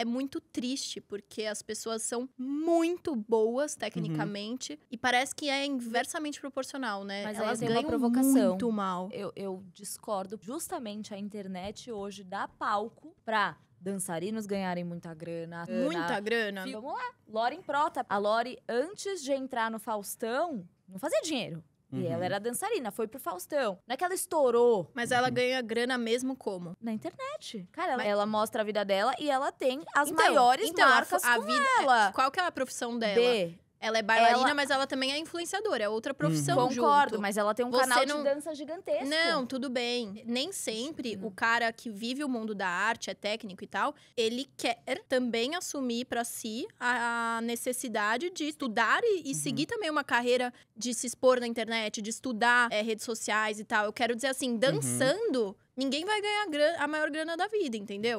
é muito triste, porque as pessoas são muito boas tecnicamente uhum. e parece que é inversamente proporcional, né? Mas elas ganham uma provocação. muito mal. Eu, eu discordo. Justamente a internet hoje dá palco pra dançarinos ganharem muita grana. Muita na... grana? Vamos lá. em Prota. A Lore, antes de entrar no Faustão, não fazia dinheiro. Uhum. E ela uhum. era dançarina, foi pro Faustão. Não é que ela estourou. Mas ela uhum. ganha grana mesmo como? Na internet. Cara, Mas... ela mostra a vida dela e ela tem as então, maiores então, marcas a, a vida, ela. Qual que é a profissão dela? B. Ela é bailarina, ela... É mas ela também é influenciadora, é outra uhum. profissão uhum. Concordo, junto. mas ela tem um Você canal não... de dança gigantesco. Não, tudo bem. Nem sempre o cara que vive o mundo da arte, é técnico e tal, ele quer também assumir para si a necessidade de estudar e, e uhum. seguir também uma carreira de se expor na internet, de estudar é, redes sociais e tal. Eu quero dizer assim, uhum. dançando, uhum. ninguém vai ganhar a maior grana da vida, entendeu?